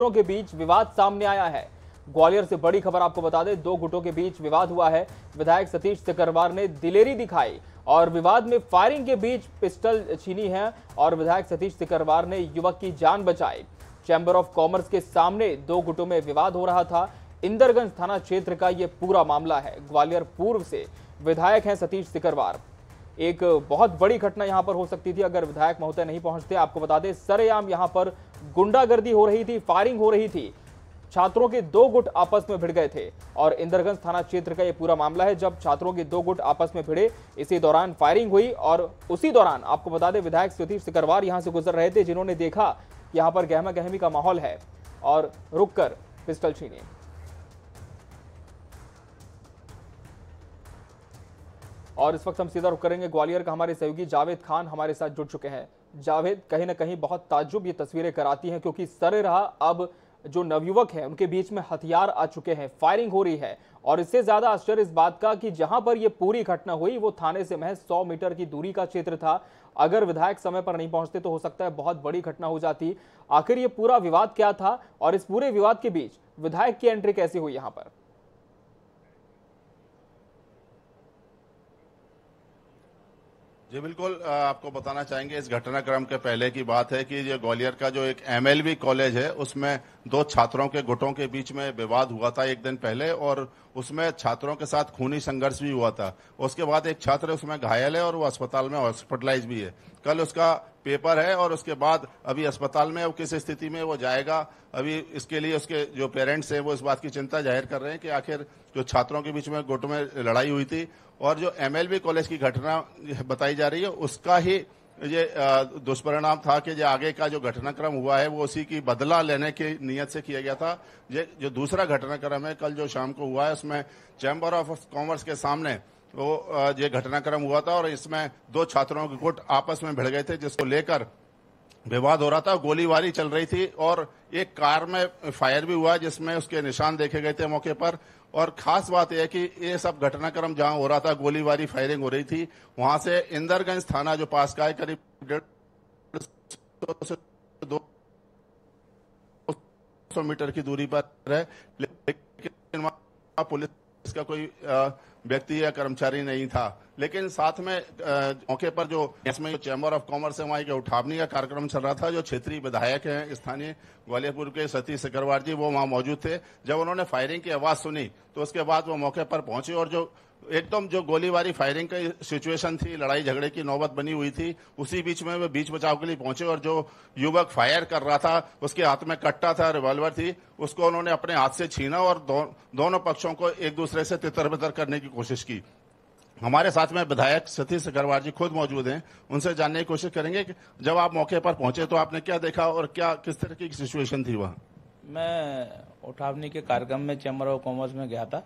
गुटों के बीच विवाद सामने आया है ग्वालियर से बड़ी खबर आपको बता दें दो गुटों के बीच विवाद हुआ है विधायक सतीश सिकरवार ने दिलेरी दिखाई और विवाद में फायरिंग के बीच पिस्टल छीनी है और विधायक सतीश सिकरवार ने युवक की जान बचाई चैंबर ऑफ कॉमर्स के सामने दो गुटों में विवाद हो रहा था इंदरगंज थाना क्षेत्र का यह पूरा मामला है ग्वालियर पूर्व से विधायक हैं सतीश सिकरवार एक बहुत बड़ी घटना यहां पर हो सकती थी अगर विधायक महोदय नहीं पहुंचते आपको बता दें सरेआम यहाँ पर गुंडागर्दी हो रही थी फायरिंग हो रही थी छात्रों के दो गुट आपस में भिड़ गए थे और इंदरगंज थाना क्षेत्र का ये पूरा मामला है जब छात्रों के दो गुट आपस में भिड़े इसी दौरान फायरिंग हुई और उसी दौरान आपको बता दें विधायक सुधीर सिकरवार यहां से गुजर रहे थे जिन्होंने देखा यहाँ पर गहमा गहमी का माहौल है और रुककर पिस्टल छीने और इस वक्त हम सीधा रुख करेंगे ग्वालियर का हमारे सहयोगी जावेद खान हमारे साथ जुड़ चुके हैं जावेद कहीं ना कहीं बहुत ताजुब ये तस्वीरें कराती हैं क्योंकि सरे रहा अब जो नवयुवक है उनके बीच में हथियार आ चुके हैं फायरिंग हो रही है और इससे ज्यादा आश्चर्य इस बात का कि जहां पर यह पूरी घटना हुई वो थाने से महज 100 मीटर की दूरी का क्षेत्र था अगर विधायक समय पर नहीं पहुंचते तो हो सकता है बहुत बड़ी घटना हो जाती आखिर ये पूरा विवाद क्या था और इस पूरे विवाद के बीच विधायक की एंट्री कैसी हुई यहाँ पर जी बिल्कुल आपको बताना चाहेंगे इस घटनाक्रम के पहले की बात है कि ये ग्वालियर का जो एक एमएलबी कॉलेज है उसमें दो छात्रों के गुटों के बीच में विवाद हुआ था एक दिन पहले और उसमें छात्रों के साथ खूनी संघर्ष भी हुआ था उसके बाद एक छात्र उसमें घायल है और वो अस्पताल में हॉस्पिटलाइज भी है कल उसका पेपर है और उसके बाद अभी अस्पताल में अब किस स्थिति में वो जाएगा अभी इसके लिए उसके जो पेरेंट्स हैं वो इस बात की चिंता जाहिर कर रहे हैं कि आखिर जो छात्रों के बीच में गुट में लड़ाई हुई थी और जो एम कॉलेज की घटना बताई जा रही है उसका ही ये दुष्परिणाम था कि जो आगे का जो घटनाक्रम हुआ है वो उसी की बदला लेने की नीयत से किया गया था ये जो दूसरा घटनाक्रम है कल जो शाम को हुआ है उसमें चैम्बर ऑफ कॉमर्स के सामने वो ये घटनाक्रम हुआ था और इसमें दो छात्रों के गुट आपस में भिड़ गए थे जिसको लेकर विवाद हो रहा था गोलीबारी चल रही थी और एक कार में फायर भी हुआ जिसमें उसके निशान देखे गए थे मौके पर और खास बात यह कि ये सब घटनाक्रम जहां हो रहा था गोलीबारी फायरिंग हो रही थी वहां से इंदरगंज थाना जो पास का है करीब डेढ़ सौ मीटर की दूरी पर है लेकिन पुलिस इसका कोई व्यक्ति या कर्मचारी नहीं था लेकिन साथ में मौके पर जो इसमें चैम्बर ऑफ कॉमर्स है वहाँ के उठावनी का कार्यक्रम चल रहा था जो क्षेत्रीय विधायक हैं स्थानीय ग्वालियरपुर के सतीश अग्रवाल जी वो वहाँ मौजूद थे जब उन्होंने फायरिंग की आवाज़ सुनी तो उसके बाद वो मौके पर पहुंचे और जो एकदम जो गोलीबारी फायरिंग का सिचुएशन थी लड़ाई झगड़े की नौबत बनी हुई थी उसी बीच में वे बीच बचाव के लिए पहुंचे और जो युवक फायर कर रहा था उसके हाथ में कट्टा था रिवॉल्वर थी उसको उन्होंने अपने हाथ से छीना और दो, दोनों पक्षों को एक दूसरे से तितर बितर करने की कोशिश की हमारे साथ में विधायक सतीश अग्रवाल जी खुद मौजूद हैं उनसे जानने की कोशिश करेंगे कि जब आप मौके पर पहुंचे तो आपने क्या देखा और क्या किस तरह की सिचुएशन थी वहाँ मैं उठावनी के कार्यक्रम में चैम्बर ऑफ कॉमर्स में गया था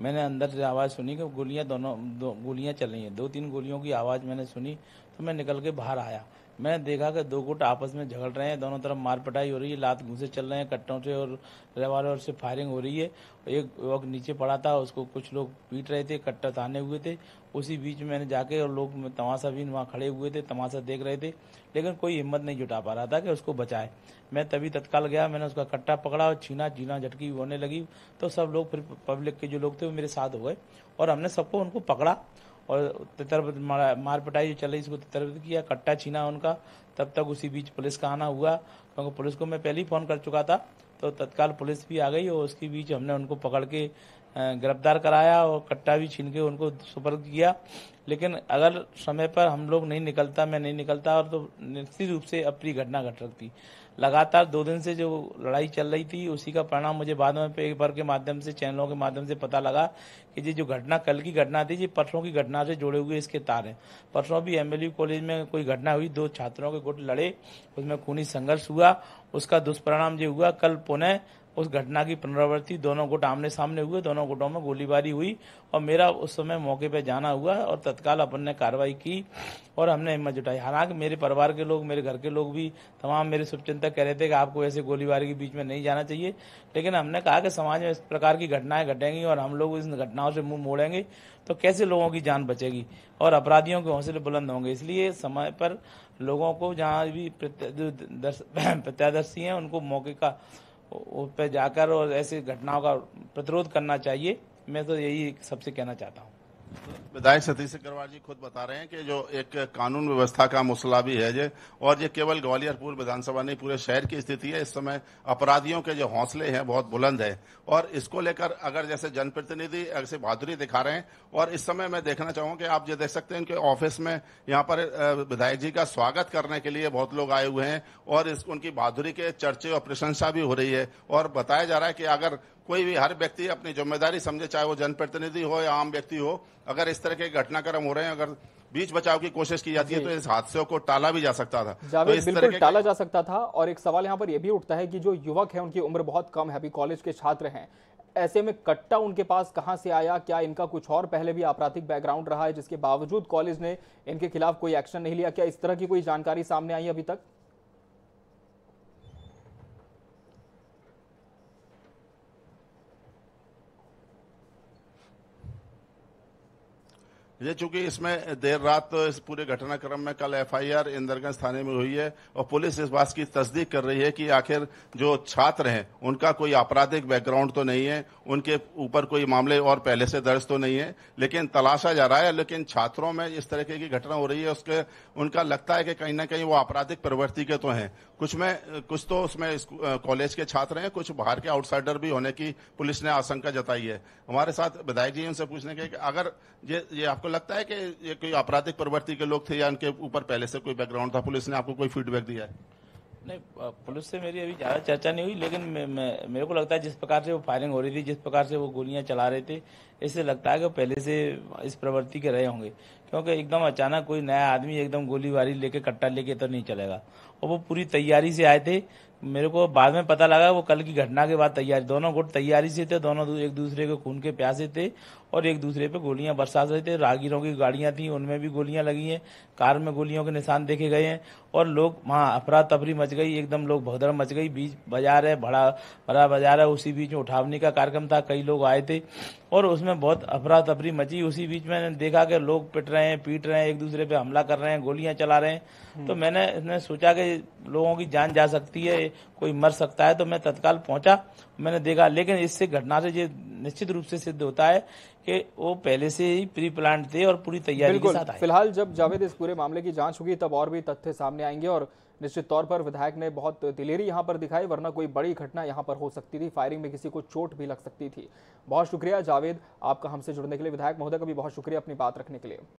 मैंने अंदर से आवाज़ सुनी कि गोलियां दोनों दो गोलियां चल रही हैं दो तीन गोलियों की आवाज़ मैंने सुनी तो मैं निकल के बाहर आया मैंने देखा कि दो गुट आपस में झगड़ रहे हैं दोनों तरफ मार पटाई हो रही है लात घूसे चल रहे हैं कट्टों से और रवालों से फायरिंग हो रही है एक युवक नीचे पड़ा था उसको कुछ लोग पीट रहे थे कट्टा थाने हुए थे उसी बीच मैंने जाके और लोग तमाशा भी वहाँ खड़े हुए थे तमाशा देख रहे थे लेकिन कोई हिम्मत नहीं जुटा पा रहा था कि उसको बचाए मैं तभी तत्काल गया मैंने उसका कट्टा पकड़ा और छीना छीना झटकी होने लगी तो सब लोग फिर पब्लिक के जो लोग थे वो मेरे साथ हो गए और हमने सबको उनको पकड़ा और तितर मार पिटाई जो रही इसको तितर किया कट्टा छीना उनका तब तक उसी बीच पुलिस का आना हुआ क्योंकि पुलिस को मैं पहले ही फ़ोन कर चुका था तो तत्काल पुलिस भी आ गई और उसके बीच हमने उनको पकड़ के गिरफ्तार कराया और कट्टा भी छीन के उनको सुपर्द किया लेकिन अगर समय पर हम लोग नहीं निकलता मैं नहीं निकलता और तो निश्चित रूप से अपनी तो घटना घट सकती लगातार दो दिन से जो लड़ाई चल रही थी उसी का परिणाम मुझे बाद में पेपर के माध्यम से चैनलों के माध्यम से पता लगा कि ये जो घटना कल की घटना थी ये परसों की घटना से जुड़े हुए इसके तार हैं परसों भी एम कॉलेज में कोई घटना हुई दो छात्रों के गुट लड़े उसमें खूनी संघर्ष हुआ उसका दुष्परिणाम जो हुआ कल पुनः उस घटना की पुनरावृत्ति दोनों गुट आमने सामने हुए दोनों गुटों में गोलीबारी हुई और मेरा उस समय मौके पर जाना हुआ और तत्काल अपन ने कार्रवाई की और हमने हिम्मत जुटाई हालांकि मेरे परिवार के लोग मेरे घर के लोग भी तमाम मेरे शुभचिंतक कह रहे थे कि आपको ऐसे गोलीबारी के बीच में नहीं जाना चाहिए लेकिन हमने कहा कि समाज में इस प्रकार की घटनाएं घटेंगी और हम लोग इस घटनाओं से मुंह मोड़ेंगे तो कैसे लोगों की जान बचेगी और अपराधियों के हौसले बुलंद होंगे इसलिए समय पर लोगों को जहाँ भी प्रत्यादर्शी हैं उनको मौके का उस पर जाकर और ऐसी घटनाओं का प्रतिरोध करना चाहिए मैं तो यही सबसे कहना चाहता हूँ विधायक सतीश अग्रवाल जी खुद बता रहे हैं कि जो एक कानून व्यवस्था का मसला भी है ये और ये केवल ग्वालियर पूर्व विधानसभा नहीं पूरे शहर की स्थिति है इस समय अपराधियों के जो हौसले हैं बहुत बुलंद है और इसको लेकर अगर जैसे जनप्रतिनिधि ऐसे बहादुरी दिखा रहे हैं और इस समय मैं देखना चाहूँ कि आप जो देख सकते हैं इनके ऑफिस में यहाँ पर विधायक जी का स्वागत करने के लिए बहुत लोग आए हुए हैं और इस उनकी बहादुरी के चर्चे और प्रशंसा भी हो रही है और बताया जा रहा है कि अगर कोई भी हर व्यक्ति अपनी जिम्मेदारी समझे चाहे वो जनप्रतिनिधि हो या आम व्यक्ति हो अगर इस तरह के घटनाक्रम हो रहे हैं अगर बीच बचाव की कोशिश की जाती है तो इस हादसों को टाला भी जा सकता था तो इस तरह के टाला जा सकता था और एक सवाल यहाँ पर यह भी उठता है कि जो युवक है उनकी उम्र बहुत कम है अभी कॉलेज के छात्र हैं ऐसे में कट्टा उनके पास कहां से आया क्या इनका कुछ और पहले भी आपराधिक बैकग्राउंड रहा है जिसके बावजूद कॉलेज ने इनके खिलाफ कोई एक्शन नहीं लिया क्या इस तरह की कोई जानकारी सामने आई अभी तक ये चूंकि इसमें देर रात इस पूरे घटनाक्रम में कल एफआईआर इंदरगंज थाने में हुई है और पुलिस इस बात की तस्दीक कर रही है कि आखिर जो छात्र हैं उनका कोई आपराधिक बैकग्राउंड तो नहीं है उनके ऊपर कोई मामले और पहले से दर्ज तो नहीं है लेकिन तलाशा जा रहा है लेकिन छात्रों में इस तरीके की घटना हो रही है उसके उनका लगता है कि कहीं ना कहीं वो आपराधिक प्रवृत्ति के तो हैं कुछ में कुछ तो उसमें कॉलेज के छात्र हैं कुछ बाहर के आउटसाइडर भी होने की पुलिस ने आशंका जताई है हमारे साथ विधायक जी उनसे पूछने के अगर ये ये आपको लगता है कि ये कोई आपराधिक प्रवृत्ति के लोग थे या इनके ऊपर पहले से कोई बैकग्राउंड था पुलिस ने आपको कोई फीडबैक दिया है नहीं पुलिस से मेरी अभी ज्यादा चर्चा नहीं हुई लेकिन मेरे को लगता है जिस प्रकार से वो फायरिंग हो रही थी जिस प्रकार से वो गोलियां चला रहे थे ऐसे लगता है कि पहले से इस प्रवृत्ति के रहे होंगे क्योंकि एकदम अचानक कोई नया आदमी एकदम गोलीबारी लेके कट्टा लेके तो नहीं चलेगा और वो पूरी तैयारी से आए थे मेरे को बाद में पता लगा वो कल की घटना के बाद तैयारी दोनों गुट तैयारी से थे दोनों एक दूसरे के खून के प्यासे थे और एक दूसरे पे गोलियां बरसा रहे थे राहगीरों की गाड़ियां थी उनमें भी गोलियां लगी हैं कार में गोलियों के निशान देखे गए हैं और लोग वहाँ अफरा तफरी मच गई एकदम लोग भगदड़ मच गई बीच बाजार है बड़ा बड़ा बाजार है उसी बीच में उठावने का कार्यक्रम था कई लोग आए थे और उसमें बहुत अफरा तफरी मची उसी बीच में देखा कि लोग पिट रहे हैं पीट रहे हैं एक दूसरे पे हमला कर रहे हैं गोलियां चला रहे हैं तो मैंने इसने सोचा कि लोगों की जान जा सकती है कोई मर सकता है तो मैं तत्काल पहुंचा मैंने देखा लेकिन इससे घटना से ये निश्चित रूप से सिद्ध होता है कि वो पहले से ही प्री प्लान थे और पूरी तैयारी के साथ आए फिलहाल जब जावेद इस पूरे मामले की जांच होगी तब और भी तथ्य सामने आएंगे और निश्चित तौर पर विधायक ने बहुत दिलेरी यहाँ पर दिखाई वरना कोई बड़ी घटना यहाँ पर हो सकती थी फायरिंग में किसी को चोट भी लग सकती थी बहुत शुक्रिया जावेद आपका हमसे जुड़ने के लिए विधायक महोदय का भी बहुत शुक्रिया अपनी बात रखने के लिए